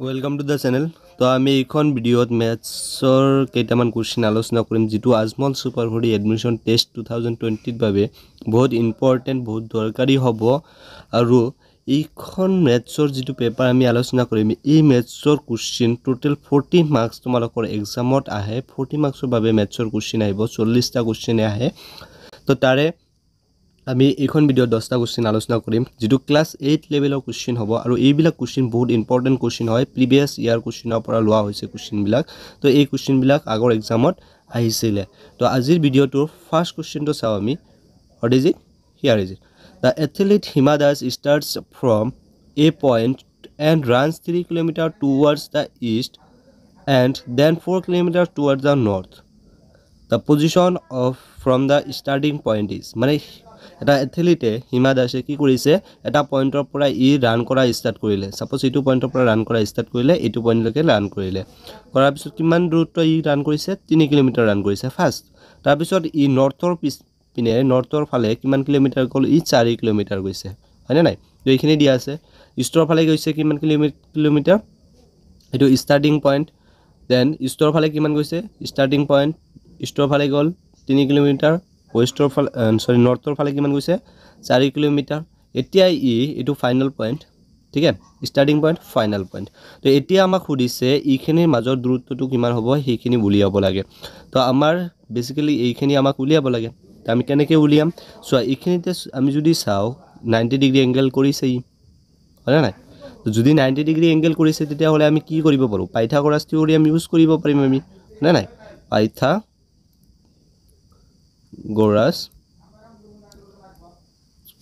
welcome to the channel তো আমি এইখন ভিডিঅ'ত মেথছৰ কেইটামান কুৱেশ্যন আলোচনা কৰিম যিটো আজমল ছুপাৰ হৰি এডমিশ্যন টেষ্ট টু থাউজেণ্ড টুৱেণ্টিৰ বাবে বহুত ইম্পৰ্টেণ্ট বহুত দৰকাৰী হ'ব আৰু এইখন মেথছৰ যিটো পেপাৰ আমি আলোচনা কৰিম এই মেথছৰ কুৱেশ্যন টোটেল ফৰ্টি মাৰ্কছ তোমালোকৰ এক্সামত আহে ফৰ্টি মাৰ্কছৰ বাবে মেথছৰ কুৱেশ্যন আহিব চল্লিছটা কুৱেশ্যনে আহে তো তাৰে আমি এইখন ভিডিঅ'ত দহটা কুৱেশ্যন আলোচনা কৰিম যিটো ক্লাছ এইট লেভেলৰ কুৱেশ্যন হ'ব আৰু এইবিলাক কুৱেশ্যন বহুত ইম্পৰ্টেণ্ট কুৱেশ্যন হয় প্ৰিভিয়াছ ইয়াৰ কুৱেশ্যনৰ পৰা লোৱা হৈছে কুৱেশ্যনবিলাক তো এই কুৱেশ্যনবিলাক আগৰ এক্সামত আহিছিলে তো আজিৰ ভিডিঅ'টোৰ ফাৰ্ষ্ট কুৱেশ্যনটো চাওঁ আমি what is it here is it the athlete Hima Das starts from a point and runs three kilometre towards the east and then four kilometre towards the north the position of from the starting point is মানে এটা এথলিটে হিমা দাসে কি কৰিছে এটা পইণ্টৰ পৰা ই run কৰা ষ্টাৰ্ট কৰিলে ছাপ'জ ইটো পইণ্টৰ পৰা ৰান কৰা ষ্টাৰ্ট কৰিলে এইটো পইণ্টলৈকে ৰাণ কৰিলে কৰাৰ পিছত কিমান দূৰত্ব ই ৰান কৰিছে তিনি কিলোমিটাৰ ৰান কৰিছে ফাৰ্ষ্ট তাৰপিছত ই নৰ্থৰ পিছপিনে নৰ্থৰ ফালে কিমান কিলোমিটাৰ গ'ল ই চাৰি কিলোমিটাৰ গৈছে হয়নে নাই তো এইখিনি দিয়া আছে ইষ্টৰ ফালে গৈছে কিমান কিলোমি কিলোমিটাৰ এইটো ষ্টাৰ্টিং পইণ্ট দেন ইষ্টৰ ফালে কিমান গৈছে ষ্টাৰ্টিং পইণ্ট ইষ্টৰ ফালে গ'ল তিনি কিলোমিটাৰ ৱেষ্টৰ ফালে চৰি নৰ্থৰ ফালে কিমান গৈছে চাৰি কিলোমিটাৰ এতিয়া ই এইটো ফাইনেল পইণ্ট ঠিক আছে ষ্টাৰ্টিং পইণ্ট ফাইনেল পইণ্ট তো এতিয়া আমাক সুধিছে এইখিনিৰ মাজৰ দূৰত্বটো কিমান হ'ব সেইখিনি উলিয়াব লাগে তো আমাৰ বেচিকেলি এইখিনি আমাক উলিয়াব লাগে তো আমি কেনেকৈ উলিয়াম চোৱা এইখিনিতে আমি যদি চাওঁ নাইণ্টি ডিগ্ৰী এংগেল কৰিছে ই হয়নে নাই যদি নাইণ্টি ডিগ্ৰী এংগেল কৰিছে তেতিয়াহ'লে আমি কি কৰিব পাৰোঁ পাইথাগৰাজ থিয়ৰি আমি ইউজ কৰিব পাৰিম আমি হয়নে নাই পাইথা গৌৰাজ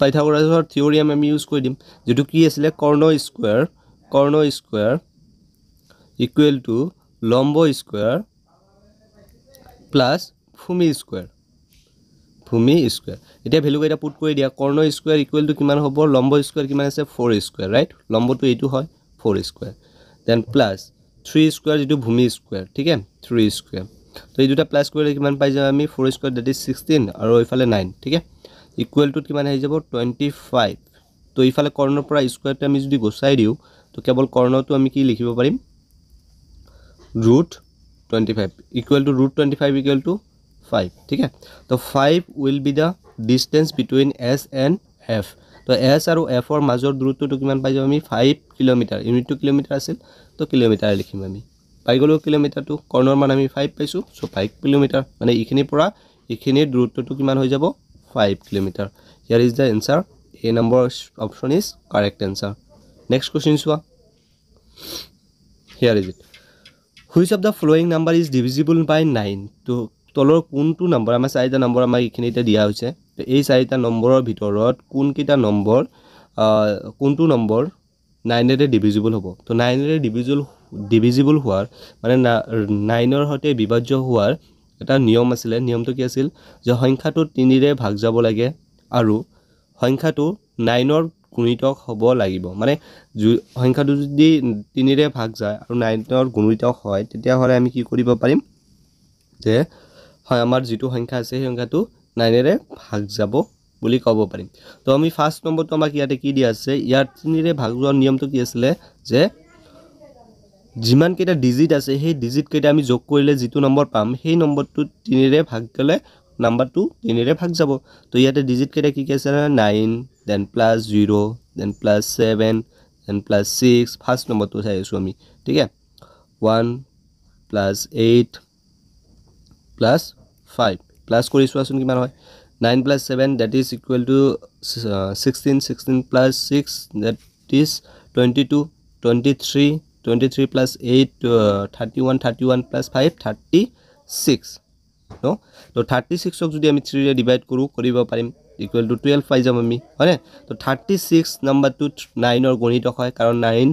পাইথাগোৰাজৰ থিয়ৰিয়াম আমি ইউজ কৰি দিম যিটো কি আছিলে কৰ্ণ স্কোৱাৰ কৰ্ণ স্কুৱেৰ ইকুৱেল টু লম্ব স্কুৱেৰ প্লাছ ভূমি স্কোৱাৰ ভূমি স্কোৱাৰ এতিয়া ভেলুকেইটা পুট কৰি দিয়া কৰ্ণ স্কোৱাৰ ইকুৱেল টু কিমান হ'ব লম্ব স্কোৱাৰ কিমান আছে ফ'ৰ স্কোৱাৰ ৰাইট লম্বটো এইটো হয় four square then plus three square যিটো ভূমি স্কুৱেৰ ঠিক আছে থ্ৰী স্কুৱেৰ তো এই দুটা প্লাছ কৰিলে কিমান পাই যাম আমি four square that is sixteen আৰু এইফালে নাইন ঠিক আছে ইকুৱেলটোত কিমান আহি যাব টুৱেণ্টি ফাইভ তো এইফালে কৰ্ণৰ পৰা স্কুৱেৰটো আমি যদি গুচাই দিওঁ তো কেৱল কৰ্ণটো আমি কি লিখিব পাৰিম root twenty five equal to root twenty five equal to five ঠিক আছে তো five will be the distance between S and F তো এছ আৰু এফৰ মাজৰ দূৰত্বটো কিমান পাই যাম আমি ফাইভ কিলোমিটাৰ ইউনিটটো কিলোমিটাৰ আছিল তো কিলোমিটাৰ লিখিম আমি পাই গ'লোঁ কিলোমিটাৰটো কৰ্ণৰ মানে আমি ফাইভ পাইছোঁ চ' ফাইভ কিলোমিটাৰ মানে এইখিনিৰ পৰা এইখিনিৰ দূৰত্বটো কিমান হৈ যাব ফাইভ কিলোমিটাৰ ইয়াৰ is the answer A number option is correct answer next question চোৱা here is it which of the following number is divisible by nine ত' তলৰ কোনটো নম্বৰ আমাৰ চাৰিটা নম্বৰ আমাক এইখিনি এতিয়া দিয়া হৈছে ত' এই চাৰিটা নম্বৰৰ ভিতৰত কোনকেইটা নম্বৰ কোনটো নম্বৰ নাইনেৰে ডিভিজিবল হ'ব ত' নাইনেৰে ডিভিজিবল ডিভিজিবল হোৱাৰ মানে নাইনৰ সৈতে বিভাজ্য হোৱাৰ এটা নিয়ম আছিলে নিয়মটো কি আছিল যে সংখ্যাটো তিনিৰে ভাগ যাব লাগে আৰু সংখ্যাটো নাইনৰ গুণিতক হ'ব লাগিব মানে সংখ্যাটো যদি তিনিৰে ভাগ যায় আৰু নাইনৰ গুণিতক হয় তেতিয়াহ'লে আমি কি কৰিব পাৰিম যে হয় আমাৰ যিটো সংখ্যা আছে সেই সংখ্যাটো নাইনেৰে ভাগ যাব বুলি ক'ব পাৰিম তো আমি ফাৰ্ষ্ট নম্বৰটো আমাক ইয়াতে কি দিয়া আছে ইয়াৰ তিনিৰে ভাগ যোৱাৰ নিয়মটো কি আছিলে যে যিমানকেইটা ডিজিট আছে সেই ডিজিটকেইটা আমি যোগ কৰিলে যিটো নম্বৰ পাম সেই নম্বৰটো তিনিৰে ভাগ গ'লে নাম্বাৰটো তিনিৰে ভাগ যাব তো ইয়াতে ডিজিটকেইটা কি কি আছে nine then plus zero' then plus seven then plus six first নম্বৰটো চাই আছোঁ আমি ঠিক আছে one plus eight plus five plus কৰি চোৱাচোন কিমান হয় nine plus seven that is equal to sixteen sixteen plus six that is twenty two twenty three twenty three plus eight thirty one thirty one plus five thirty six ন ত' thirty ছিক্সক যদি আমি থ্ৰীৰে divide কৰোঁ কৰিব পাৰিম equal to twelve পাই যাম আমি হয়নে ত' থাৰ্টি নাম্বাৰটোত নাইনৰ গণিত হয় কাৰণ নাইন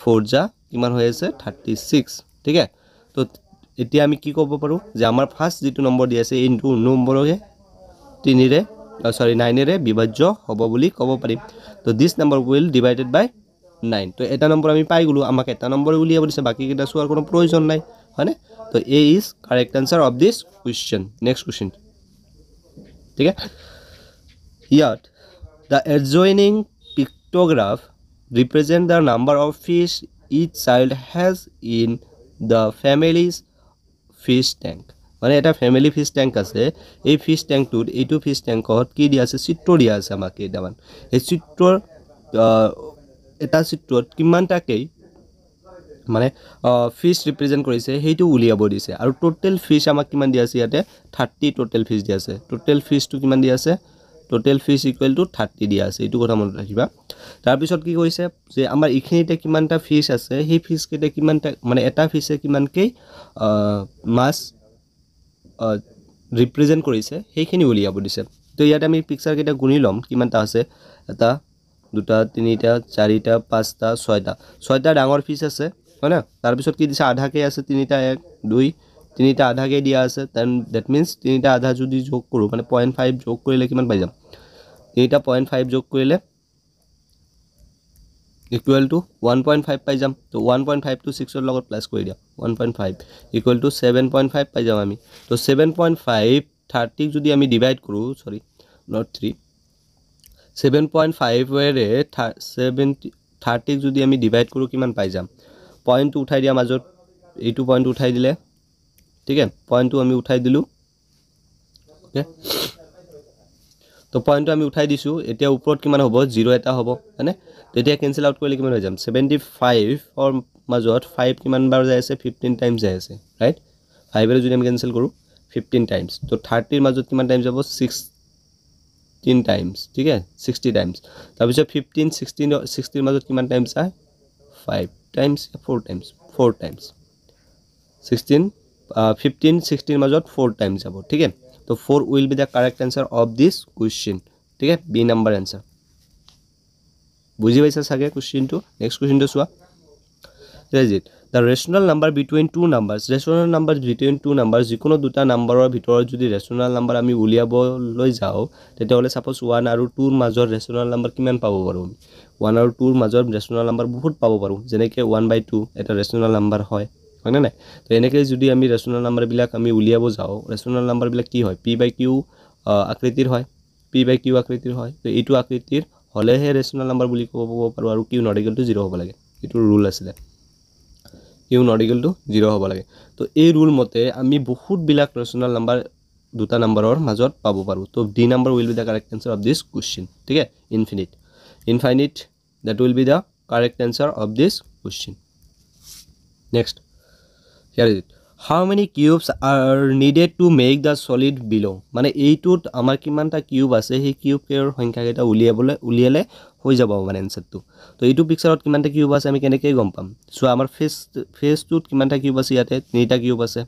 ফ'ৰ যা কিমান হৈ আছে থাৰ্টি ছিক্স ঠিক ত' এতিয়া আমি কি ক'ব পাৰোঁ যে আমাৰ ফাৰ্ষ্ট যিটো নম্বৰ দিয়া আছে এইটো নম্বৰকে তিনিৰে চৰি নাইনেৰে বিভাজ্য হ'ব বুলি ক'ব পাৰিম ত' this number will divided by nine তো এটা নম্বর আমি পাই গলো আমাকে এটা নম্বর উলিয়াব দিছে বাকি কেটা চার কোনো প্রয়োজন নাই হয় তো A is correct answer of this question next question ঠিক আছে ইয়াত the adjoining pictograph represent the number of fish each child has in the families fish tank মানে এটা ফ্যামিলি ফিস ট্যাঙ্ক আছে এই ফিস ট্যাঙ্কট এই ফিস ট্যাঙ্কত কি দিয়া আছে চিত্র দিয়া আছে আমাকে এটা এই চিত্র এটা সিটৰ কিমানটাকেই মানে ফিশ ৰেপ্রেজেন্ট কৰিছে হেইটো উলিয়াব বুলিছে আৰু টটেল ফিশ আমাক কিমান দিয়া আছে ইয়াতে 30 টটেল ফিশ দিয়া আছে টটেল ফিশ টো কিমান দিয়া আছে টটেল ফিশ ইকুৱেল টু 30 দিয়া আছে ইটো কথা মনত ৰাখিবা তাৰ পিছত কি কৈছে যে আমাৰ ইখনিতে কিমানটা ফিশ আছে হেই ফিশকেইটা কিমানটা মানে এটা ফিশে কিমানকেই মাছ ৰেপ্রেজেন্ট কৰিছে হেইখনি উলিয়াব বুলিছে তই ইয়াত আমি পিক্সাৰকেইটা গুনিলম কিমানটা আছে এটা দুটা তিনিটা চাৰিটা পাঁচটা ছয়টা ছয়টা ডাঙৰ ফিচ আছে হয় হয়নে তাৰপিছত কি দিছে আধাকৈ আছে তিনিটা এক দুই তিনিটা আধাকৈ দিয়া আছে দেন ডেট মিনছ তিনিটা আধা যদি যোগ কৰোঁ মানে পইণ্ট ফাইভ যোগ কৰিলে কিমান পাই যাম তিনিটা পইণ্ট ফাইভ যোগ কৰিলে equal to one point five পাই যাম তো ওৱান পইণ্ট ফাইভ টু ছিক্সৰ লগত প্লাছ কৰি দিয়া one point five equal to seven point five পাই যাম আমি তো ছেভেন পইণ্ট ফাইভ থাৰ্টিক যদি আমি ডিভাইড কৰোঁ sorry not three seven point ফাইভৰে ছেভেণ্টি থাৰ্টিক যদি আমি ডিভাইড কৰোঁ কিমান পাই যাম পইণ্টটো উঠাই দিয়া মাজত এইটো পইণ্টটো উঠাই দিলে ঠিক আছে পইণ্টটো আমি উঠাই দিলোঁ অ'কে তো পইণ্টটো আমি উঠাই দিছোঁ এতিয়া ওপৰত কিমান হ'ব জিৰ' এটা হ'ব হয়নে তেতিয়া কেঞ্চেল আউট কৰিলে কিমান হৈ যাম ছেভেণ্টি ফাইভৰ মাজত ফাইভ কিমানবাৰ যাই আছে ফিফটিন টাইমছ যাই আছে ৰাইট ফাইভেৰে যদি আমি কেঞ্চেল কৰোঁ ফিফটিন টাইমছ তো থাৰ্টিৰ মাজত কিমান টাইমছ যাব ছিক্স ফিফটিন টাইমছ ঠিক আছে ছিক্সটি টাইমছ তাৰপিছত ফিফটিন ছিক্সটিন ছিক্সটিৰ মাজত কিমান টাইমছ আহে five times four times four times sixteen fifteen ছিক্সটিৰ মাজত ফ'ৰ টাইমছ যাব ঠিক আছে তো four will be the correct answer of this question ঠিক আছে বি নাম্বাৰ এনচাৰ বুজি পাইছা চাগে কুৱেশ্যনটো নেক্সট কুৱেশ্যনটো চোৱা ৰেজিট the rational number between two numbers rational number between two number যিকোনো দুটা নাম্বাৰৰ ভিতৰত যদি ৰেচনেল নাম্বাৰ আমি উলিয়াবলৈ যাওঁ তেতিয়াহ'লে ছাপ'জ ওৱান আৰু টুৰ মাজৰ ৰেচনেল নাম্বাৰ কিমান পাব পাৰোঁ আমি ওৱান আৰু টুৰ মাজৰ ৰেচনেল নাম্বাৰ বহুত পাব পাৰোঁ যেনেকৈ ওৱান বাই টু এটা ৰেচনেল নাম্বাৰ হয় হয়নে নাই তো এনেকৈ যদি আমি ৰেচনেল নাম্বাৰবিলাক আমি উলিয়াব যাওঁ ৰেচনেল নাম্বাৰবিলাক কি হয় পি বাই কিউ আকৃতিৰ হয় পি বাই কিউ আকৃতিৰ হয় তো এইটো আকৃতিৰ হ'লেহে ৰেচনেল নাম্বাৰ বুলি ক'ব পাৰোঁ আৰু কিউ নৰ্ডিকেলটো জিৰ' হ'ব লাগে এইটো ৰুল আছিলে ইউ নৰ্ডিকেলটো জিৰ' হ'ব লাগে তো এই ৰুল মতে আমি বহুতবিলাক ৰেচনেল নাম্বাৰ দুটা নাম্বাৰৰ মাজত পাব পাৰোঁ তো the number will be the correct answer of this question ঠিক আছে infinite infinite that will be the correct answer of this question next here is it how many cubes are needed to make the solid below' মানে এইটোত আমাৰ কিমানটা cube আছে সেই কিউবকেইৰ সংখ্যাকেইটা উলিয়াবলৈ উলিয়ালে হৈ যাব আমাৰ এনচাৰটো তো এইটো পিক্সাৰত কিমানটা কিউব আছে আমি কেনেকৈ গম পাম চোৱা আমাৰ ফেচ ফেচটোত কিমানটা কিউব আছে ইয়াতে তিনিটা কিউব আছে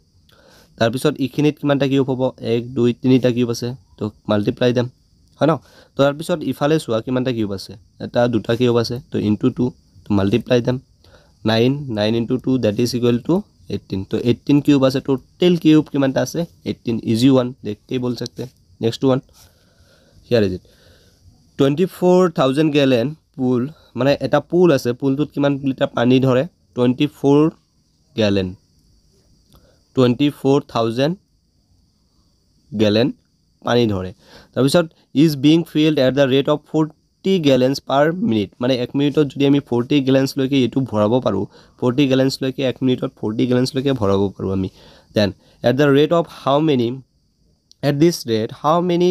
তাৰপিছত এইখিনিত কিমানটা কিউব হ'ব এক দুই তিনিটা কিউব আছে তো মাল্টিপ্লাই দাম হয় ন তো তাৰপিছত ইফালে চোৱা কিমানটা কিউব আছে এটা দুটা কিউব আছে তো ইনটু টু তো মাল্টিপ্লাই দাম nine nine into two that is equal to eighteen तो एट्टीन क्यूब आ टोटल क्यूब कितना एट्टीन इजी वन देख के बोल सकते हैं next one here is it twenty four thousand gallon pool মানে এটা পুল আছে পুলটোত কিমান লিটাৰ পানী ধৰে twenty four gallon twenty four thousand gallon পানী ধৰে তাৰপিছত is being filled at the rate of forty gallons per minute মানে এক মিনিটত যদি আমি ফৰ্টি গেলেন্সলৈকে এইটো ভৰাব পাৰোঁ ফৰ্টি গেলেন্সলৈকে এক মিনিটত ফৰ্টি গেলেন্সলৈকে ভৰাব পাৰোঁ আমি then at the rate of how many at this rate how many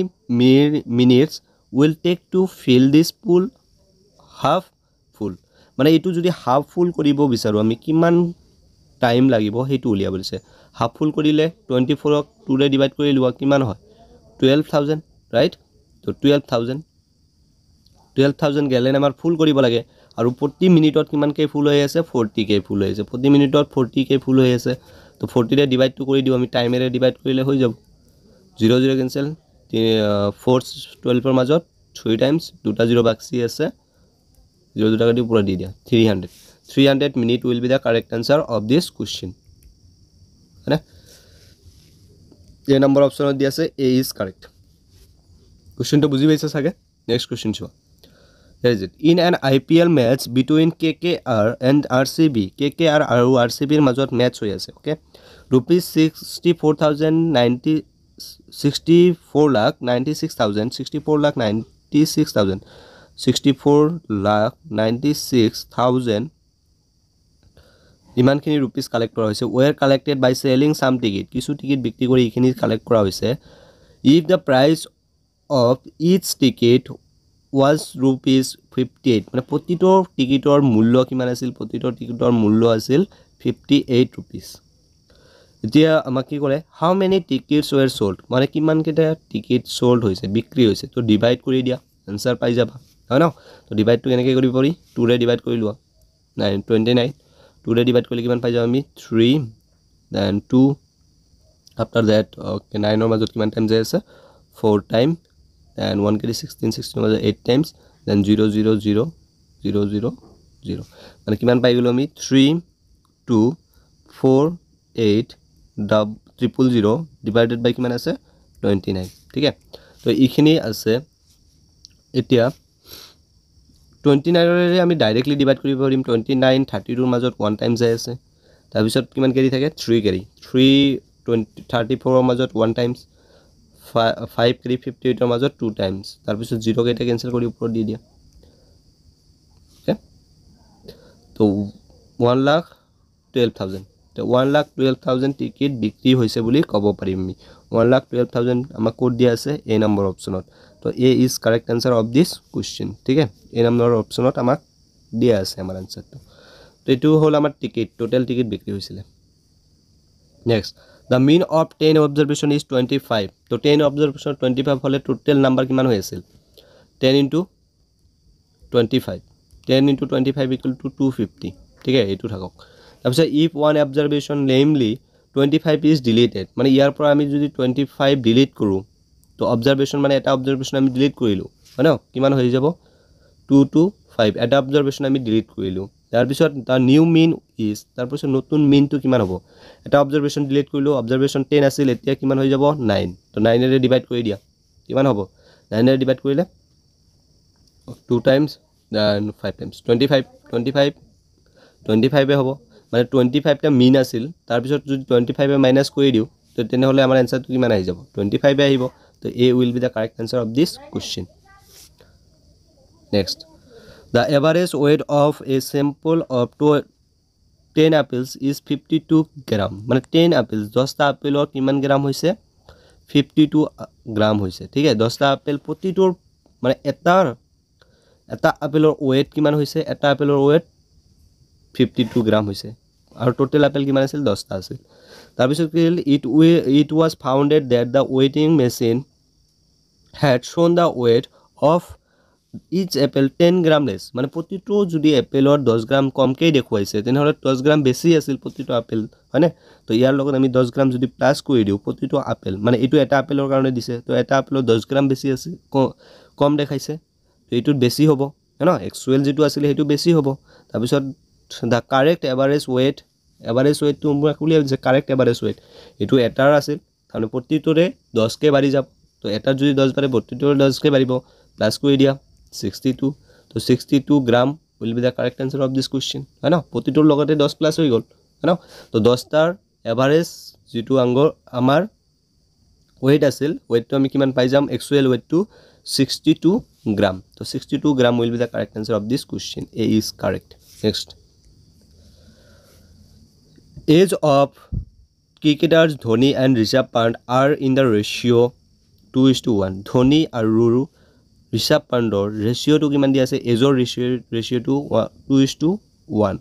minutes will take to fill this pool half full মানে এইটো যদি হাফ ফুল কৰিব বিচাৰোঁ আমি কিমান টাইম লাগিব সেইটো উলিয়াব দিছে হাফ ফুল কৰিলে টুৱেণ্টি ফ'ৰক টুৰে ডিভাইড কৰি লোৱা কিমান হয় টুৱেল্ভ থাউজেণ্ড ৰাইট ত' twelve thousand twelve thousand gallon আমাৰ ফুল কৰিব লাগে আৰু প্ৰতি মিনিটত কিমানকৈ ফুল হৈ আছে ফ'ৰ্টি কে ফুল হৈ আছে প্ৰতি মিনিটত ফৰ্টি কে ফুল হৈ আছে ত' ফৰ্টিৰে ডিভাইডটো কৰি দিওঁ আমি টাইমেৰে ডিভাইড কৰিলে হৈ যাব জিৰ' জিৰ' কেঞ্চেল ফ'ৰ টুৱেলভৰ মাজত থ্ৰী টাইমছ দুটা জিৰ' বাক্সি আছে জিৰ' দুটা কাটি পূৰা দি দিয়া three hundred three hundred minute will be the correct answer of this question হয়নে এই নম্বৰ অপশ্যনত দিয়া আছে এ ইজ কাৰেক্ট কুৱেশ্যনটো বুজি পাইছে চাগে নেক্সট কুৱেশ্যন চোৱা that is it in an I P L matches between K K R and R C B K K R আৰু আৰ চি বিৰ মাজত মেটছ হৈ আছে okay rupees sixty four thousand ninety sixty four lakh ninety six thousand sixty four lakh ninety six thousand sixty four lakh ninety six thousand ইমানখিনি rupees collect কৰা হৈছে were collected by selling some ticket কিছু ticket বিক্ৰী কৰি এইখিনি collect কৰা হৈছে if the price of its ticket was rupees fifty eight মানে প্ৰতিটো টিকটৰ মূল্য কিমান আছিল প্ৰতিটো টিকটৰ মূল্য আছিল ফিফটি এইট ৰুপিজ דיה আমাক কি করে how many tickets were sold মানে কিমান কিটা টিকেট সোল্ড হইছে বিক্রি হইছে তো ডিভাইড কৰি দিয়া আনসার পাই যাবা हैन তো ডিভাইড টো কেনে কৰি পৰি টু ৰে ডিভাইড কৰি লও 9 29 টু ৰে ডিভাইড কৰিলে কিমান পাই যাও আমি 3 দেন 2 আফটার দ্যাট ওকে 9ৰ মাজত কিমান টাইম যায় আছে 4 টাইম দেন 16 16ৰ মাজত 8 টাইমস দেন 0 0 0 0 0 0 মানে কিমান পাই গলো আমি 3 2 4 8 ডাব ট্ৰিপল জিৰ' ডিভাইডেড বাই কিমান আছে টুৱেণ্টি নাইন ঠিকে তো এইখিনি আছে এতিয়া টুৱেণ্টি নাইনেৰে আমি ডাইৰেক্টলি ডিভাইড কৰিব পাৰিম টুৱেণ্টি নাইন থাৰ্টি টুৰ মাজত ওৱান টাইম যাই আছে তাৰপিছত কিমান কেৰি থাকে three carry three twenty thirty ফ'ৰৰ মাজত one times five carry fifty এইটৰ মাজত টু টাইমছ তাৰপিছত জিৰ' কেইটা কেঞ্চেল কৰি ওপৰত দি দিয়া অ'কে তো ওৱান লাখ টুৱেল্ভ থাউজেণ্ড তে one lakh twelve thousand ticket বিক্ৰী হৈছে বুলি ক'ব পাৰিম আমি ওৱান লাখ টুৱেল্ভ থাউজেণ্ড আমাক ক'ত দিয়া আছে এই নম্বৰ অপশ্যনত তো A is correct answer of this question ঠিক আছে এই নম্বৰ অপশ্যনত আমাক দিয়া আছে আমাৰ এনচাৰটো তো এইটো হ'ল আমাৰ টিকেট টোটেল টিকেট বিক্ৰী হৈছিলে next the mean of ten observation is twenty five তো টেন অবজাৰ্ভেশ্যন টুৱেণ্টি ফাইভ হ'লে টোটেল নাম্বাৰ কিমান হৈ আছিল ten into twenty five ten into twenty five equal to two fifty ঠিক আছে এইটো থাকক তাৰপিছত if one observation namely twenty five is deleted মানে ইয়াৰ পৰা আমি যদি টুৱেণ্টি ফাইভ ডিলিট কৰোঁ তো অবজাৰ্ভেশ্যন মানে এটা অবজাৰ্ভেশ্যন আমি ডিলিট কৰিলোঁ হয় ন কিমান হৈ যাব টু টু ফাইভ এটা অবজাৰ্ভেশ্যন আমি ডিলিট কৰিলোঁ তাৰপিছত দ্য নিউ মিন ইজ তাৰপিছত নতুন মিনটো কিমান হ'ব এটা অবজাৰ্ভেশ্যন ডিলিট কৰিলোঁ অবজাৰ্ভেশ্যন টেন আছিল এতিয়া কিমান হৈ যাব নাইন তো নাইনেৰে ডিভাইড কৰি দিয়া কিমান হ'ব নাইনেৰে ডিভাইড কৰিলে two times five times twenty five twenty five twenty ফাইভে হ'ব মানে টুৱেণ্টি ফাইভটা মিন আছিল তাৰপিছত যদি টুৱেণ্টি ফাইভে মাইনাছ কৰি দিওঁ তো তেনেহ'লে আমাৰ এনচাৰটো কিমান আহি যাব টুৱেণ্টি ফাইভে আহিব তো এই will be the correct answer of this question next the average weight of a sample of two ten apples is fifty two gram মানে টেন আপেলছ দহটা আপেলৰ কিমান গ্ৰাম হৈছে ফিফটি টু গ্ৰাম হৈছে ঠিক আছে দহটা আপেল প্ৰতিটোৰ মানে এটাৰ এটা আপেলৰ ৱেইট কিমান হৈছে এটা আপেলৰ ৱেইট ফিফটি টু গ্ৰাম হৈছে আৰু ট'টেল আপেল কিমান আছিল দহটা আছিল তাৰপিছত কি হ'ল it way it was founded that the ৱেটিং machine had shown the weight of each apple ten gram less মানে প্ৰতিটো যদি এপেলৰ দহ গ্ৰাম কমকৈ দেখুৱাইছে তেনেহ'লে দহ গ্ৰাম বেছি আছিল প্ৰতিটো আপেল হয়নে তো ইয়াৰ লগত আমি দহ গ্ৰাম যদি প্লাছ কৰি দিওঁ প্ৰতিটো আপেল মানে এইটো এটা আপেলৰ কাৰণে দিছে তো এটা আপেলৰ দহ গ্ৰাম বেছি আছিল কম দেখাইছে তো এইটোত বেছি হ'ব হয় ন এক্সুৱেল যিটো আছিলে সেইটো বেছি হ'ব তাৰপিছত the correct average weight average ৱেইটটো মোক বুলি যে কাৰেক্ট এভাৰেজ ৱেইট এইটো এটাৰ আছিল তাৰমানে প্ৰতিটোৰে দহকৈ বাঢ়ি যাব তো এটাৰ যদি দহ বাঢ়ে প্ৰতিটোৰে দহকৈ বাঢ়িব প্লাছ কৰি দিয়া ছিক্সটি টু তো sixty two gram will be the correct answer of this question হয় ন প্ৰতিটোৰ লগতে দহ প্লাছ হৈ গ'ল হয় ন তো দহটাৰ এভাৰেজ যিটো আংগৰ আমাৰ ৱেইট আছিল ৱেইটটো আমি কিমান পাই যাম একচুৱেল ৱেইটটো ছিক্সটি টু গ্ৰাম তো sixty two gram will be the correct answer of this question A is correct next age of cricketer Dhoni and Rishabh Pant are in the ratio' two is to one Dhoni আৰু ৰিষভ পাণ্টৰ ৰেচিঅ'টো কিমান দিয়া আছে এজৰ ratio' ৰেচিঅ'টো two is to one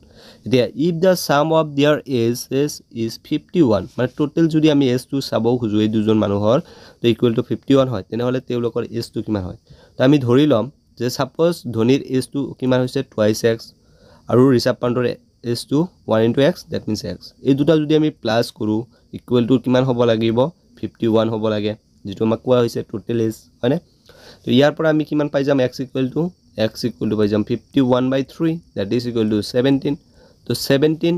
এতিয়া if the sum of their age age is fifty one মানে টোটেল যদি আমি এজটো চাব খোজোঁ এই দুজন মানুহৰ তো ইকুৱেল টু ফিফটি ওৱান হয় তেনেহ'লে তেওঁলোকৰ এজটো কিমান হয় তো আমি ধৰি ল'ম যে ছাপ'জ ধোনীৰ এজটো কিমান হৈছে টুৱাইছ এক্স আৰু ৰিষভ পাণ্টৰ age two one into x that means x এই দুটা যদি আমি প্লাছ কৰোঁ ইকুৱেল টু কিমান হ'ব লাগিব ফিফটি ওৱান হ'ব লাগে যিটো আমাক কোৱা হৈছে টোটেল এজ হয়নে তো ইয়াৰ পৰা আমি কিমান পাই যাম x equal to x equal to পাই যাম fifty one by three that is equal to seventeen তো ছেভেণ্টিন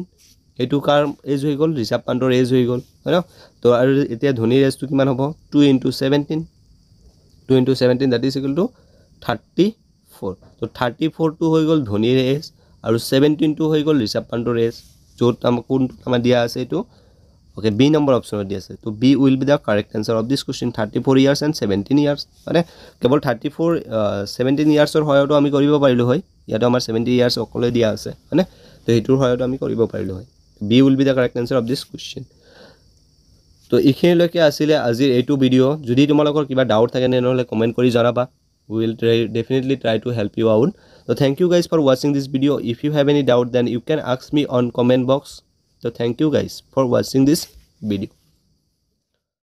এইটো কাৰ এজ হৈ গ'ল ৰিষভ পাণ্ডৰ এজ হৈ গ'ল হয় ন তো আৰু এতিয়া ধোনীৰ এজটো কিমান হ'ব two into seventeen two into seventeen that is equal to thirty four তো থাৰ্টি ফ'ৰটো হৈ গ'ল ধোনীৰ এজ আৰু ছেভেণ্টিনটো হৈ গ'ল ৰিষভ পাণ্টৰ ৰেচ য'ত আমাক কোনটো আমাৰ দিয়া আছে এইটো অ'কে বি নম্বৰ অপশ্যনত দিয়া আছে ত' B will be the correct answer of this question thirty four years and seventeen years মানে কেৱল থাৰ্টি ফ'ৰ ছেভেণ্টিন ইয়াৰ্ছৰ সহায়তো আমি কৰিব পাৰিলোঁ হয় ইয়াতো আমাৰ ছেভেণ্টি ইয়াৰ্ছ অকলে দিয়া আছে মানে ত' সেইটোৰ সহায়তো আমি কৰিব পাৰিলোঁ হয় B will be the correct answer of this question ত' এইখিনিলৈকে আছিলে আজিৰ এইটো ভিডিঅ' যদি তোমালোকৰ কিবা ডাউট থাকে তেনেহ'লে কমেণ্ট কৰি জনাবা will try definitely try to help you out so thank you guys for watching this video if you have any doubt then you can ask me on comment box so thank you guys for watching this video